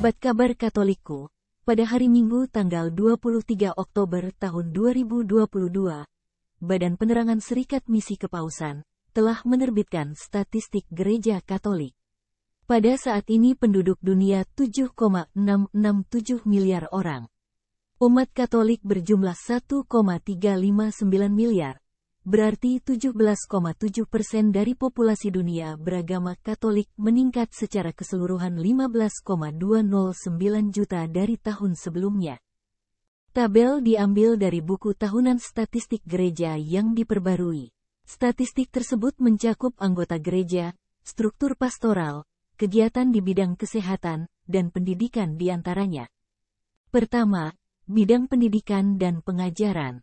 Sobat Kabar Katolikku, pada hari Minggu tanggal 23 Oktober tahun 2022, Badan Penerangan Serikat Misi Kepausan telah menerbitkan statistik gereja Katolik. Pada saat ini penduduk dunia 7,667 miliar orang. Umat Katolik berjumlah 1,359 miliar, berarti 17,7 persen dari populasi dunia beragama Katolik meningkat secara keseluruhan 15,209 juta dari tahun sebelumnya. Tabel diambil dari buku tahunan statistik gereja yang diperbarui. Statistik tersebut mencakup anggota gereja, struktur pastoral, kegiatan di bidang kesehatan, dan pendidikan di antaranya. Pertama, bidang pendidikan dan pengajaran.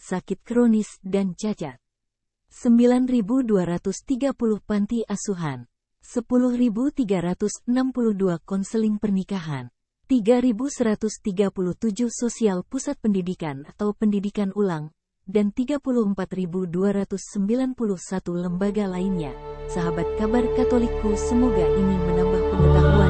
sakit kronis dan cacat. 9.230 panti asuhan, 10.362 konseling pernikahan, 3.137 sosial pusat pendidikan atau pendidikan ulang, dan 34.291 lembaga lainnya. Sahabat kabar Katolikku semoga ini menambah pengetahuan